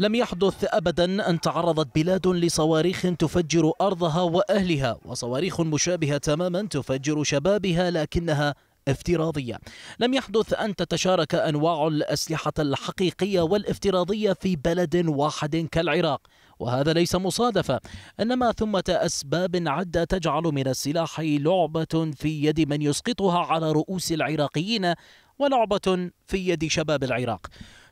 لم يحدث أبدا أن تعرضت بلاد لصواريخ تفجر أرضها وأهلها وصواريخ مشابهة تماما تفجر شبابها لكنها افتراضية لم يحدث أن تتشارك أنواع الأسلحة الحقيقية والافتراضية في بلد واحد كالعراق وهذا ليس مصادفة إنما ثمة أسباب عدة تجعل من السلاح لعبة في يد من يسقطها على رؤوس العراقيين ولعبة في يد شباب العراق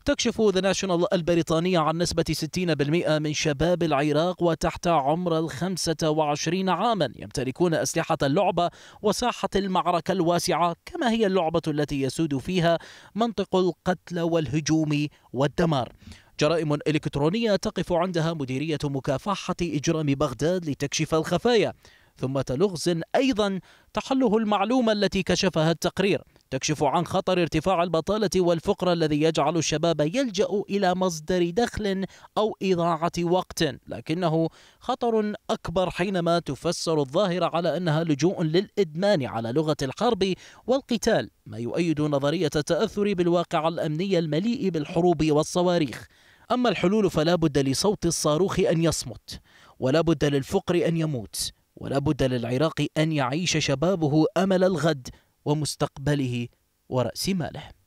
تكشف ذا ناشونال البريطانية عن نسبة 60% من شباب العراق وتحت عمر ال 25 عاما يمتلكون أسلحة اللعبة وساحة المعركة الواسعة كما هي اللعبة التي يسود فيها منطق القتل والهجوم والدمار جرائم إلكترونية تقف عندها مديرية مكافحة إجرام بغداد لتكشف الخفايا ثمة لغز أيضا تحله المعلومة التي كشفها التقرير تكشف عن خطر ارتفاع البطالة والفقر الذي يجعل الشباب يلجأ إلى مصدر دخل أو إضاعة وقت لكنه خطر أكبر حينما تفسر الظاهرة على أنها لجوء للإدمان على لغة الحرب والقتال ما يؤيد نظرية التأثر بالواقع الأمني المليء بالحروب والصواريخ أما الحلول فلا بد لصوت الصاروخ أن يصمت ولا بد للفقر أن يموت ولا بد للعراق أن يعيش شبابه أمل الغد ومستقبله ورأس ماله